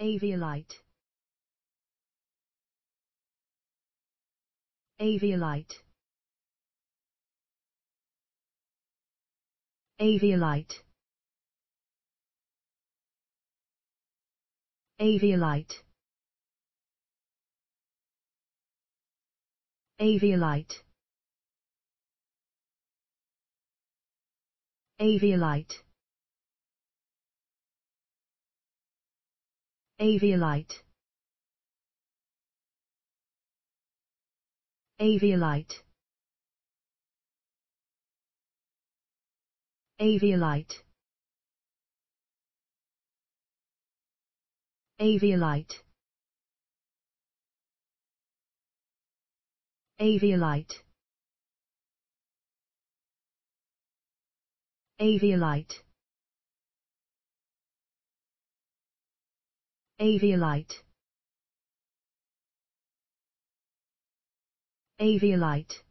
Avialite Avialite Avialite Avialite Avialite Avialite Avialite Avialite Avialite Avialite Avialite Avialite Aviolite. Aviolite.